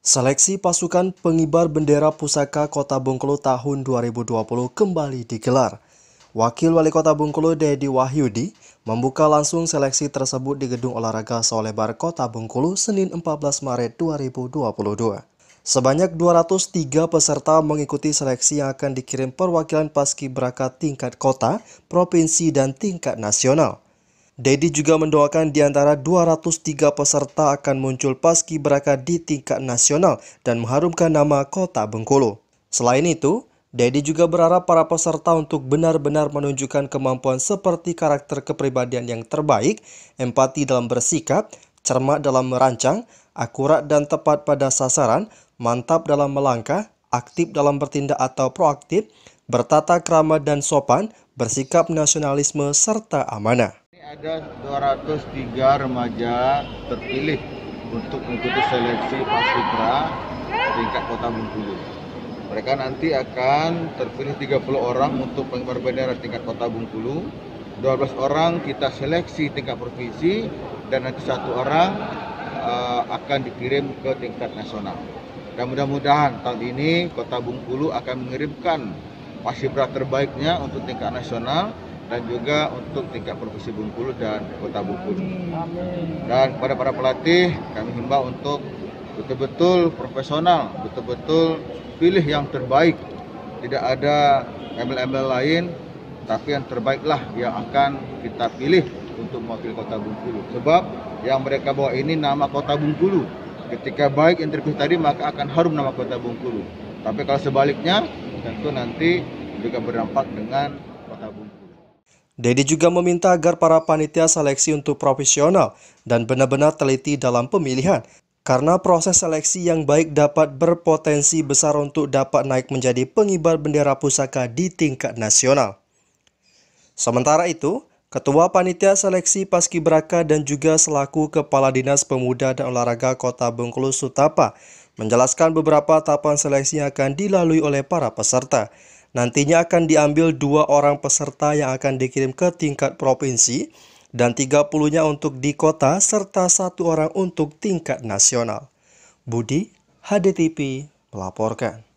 Seleksi pasukan pengibar bendera pusaka Kota Bengkulu tahun 2020 kembali digelar. Wakil Wali Kota Bengkulu Dedi Wahyudi membuka langsung seleksi tersebut di Gedung Olahraga Solebar Kota Bengkulu Senin 14 Maret 2022. Sebanyak 203 peserta mengikuti seleksi yang akan dikirim perwakilan paski beraka tingkat kota, provinsi, dan tingkat nasional. Dedi juga mendoakan di antara 203 peserta akan muncul paski beraka di tingkat nasional dan mengharumkan nama kota Bengkulu. Selain itu, Dedi juga berharap para peserta untuk benar-benar menunjukkan kemampuan seperti karakter kepribadian yang terbaik, empati dalam bersikap, cermat dalam merancang, akurat dan tepat pada sasaran, mantap dalam melangkah, aktif dalam bertindak atau proaktif, bertata krama dan sopan, bersikap nasionalisme serta amanah ada 203 remaja terpilih untuk mengikuti seleksi paskibra tingkat Kota Bengkulu. Mereka nanti akan terpilih 30 orang untuk pengibar bendera tingkat Kota Bengkulu, 12 orang kita seleksi tingkat provinsi dan nanti satu orang uh, akan dikirim ke tingkat nasional. Dan mudah-mudahan tahun ini Kota Bengkulu akan mengirimkan paskibra terbaiknya untuk tingkat nasional dan juga untuk tingkat provinsi Bungkulu dan Kota Bungkulu. Dan kepada para pelatih kami himbau untuk betul-betul profesional, betul-betul pilih yang terbaik. Tidak ada ML-ML lain, tapi yang terbaiklah yang akan kita pilih untuk mewakili Kota Bungkulu. Sebab yang mereka bawa ini nama Kota Bungkulu. Ketika baik interview tadi maka akan harum nama Kota Bengkulu. Tapi kalau sebaliknya tentu nanti juga berdampak dengan Kota Bengkulu. Dedi juga meminta agar para panitia seleksi untuk profesional dan benar-benar teliti dalam pemilihan, karena proses seleksi yang baik dapat berpotensi besar untuk dapat naik menjadi pengibar bendera pusaka di tingkat nasional. Sementara itu, Ketua Panitia Seleksi Paskibraka dan juga selaku Kepala Dinas Pemuda dan Olahraga Kota Bengkulu Sutapa menjelaskan beberapa tahapan seleksi yang akan dilalui oleh para peserta. Nantinya akan diambil dua orang peserta yang akan dikirim ke tingkat provinsi dan 30-nya untuk di kota serta satu orang untuk tingkat nasional. Budi, HDTP, melaporkan.